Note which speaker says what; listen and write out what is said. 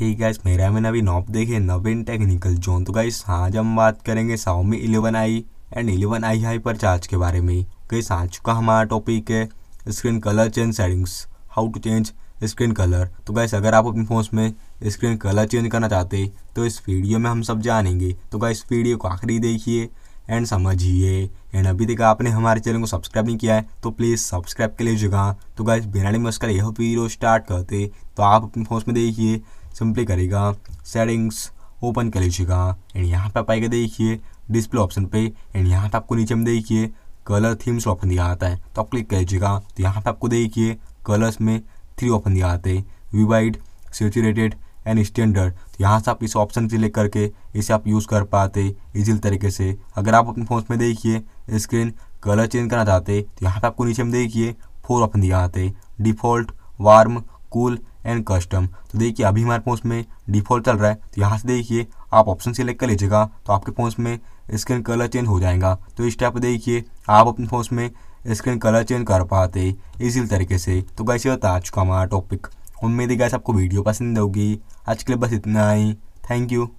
Speaker 1: ही gas मेरा मैंने अभी नॉप देखे नवीन टेक्निकल जोन तो गाइस आज हम बात करेंगे में eleven I and eleven I पर चार्ज के बारे में गैस आज चुका हमारा टॉपिक है screen colour change settings how to change screen colour तो गैस अगर आप अपने फ़ोन में स्क्रीन कलर चेंज करना चाहते तो इस वीडियो में हम सब जानेंगे तो गैस वीडियो को आखिरी देखिए एंड समझिए एंड अभी तक आपने हमारे चैनल को सब्सक्राइब नहीं किया है तो प्लीज़ सब्सक्राइब के लिए जगह तो गाइस बिना नमस्कार यह वीडियो स्टार्ट करते तो आप अपने फोन में देखिए सिंपली करेगा सेटिंग्स ओपन कर लीजिएगा एंड यहाँ पे आप आएगा देखिए डिस्प्ले ऑप्शन पे एंड यहाँ पे आपको नीचे में देखिए कलर थीम्स ऑप्शन दिया आता है तो आप क्लिक कर लीजिएगा तो यहाँ पे आपको देखिए कलर्स में थ्री ऑप्शन दिया आते हैं विवाइड सेचुरेटेड एंड स्टैंडर्ड तो यहाँ से आप इस ऑप्शन सिलेक्ट करके इसे आप यूज़ कर पाते इजी तरीके से अगर आप अपने फ़ोन में देखिए स्क्रीन कलर चेंज करना चाहते तो यहाँ पर आपको नीचे में देखिए फोर ऑप्शन दिया आते default warm cool and custom तो देखिए अभी हमारे पास में डिफ़ॉल्ट चल रहा है तो यहाँ से देखिए आप ऑप्शन सेलेक्ट कर लीजिएगा तो आपके फोन में स्क्रीन कलर चेंज हो जाएगा तो इस टाइप देखिए आप अपने फोन में स्क्रीन कलर चेंज कर पाते इसी तरीके से तो कैसे होता आज का हमारा टॉपिक उम्मीद है गैस आपको वीडियो पसंद होगी आज के लिए बस इतना ही थैंक यू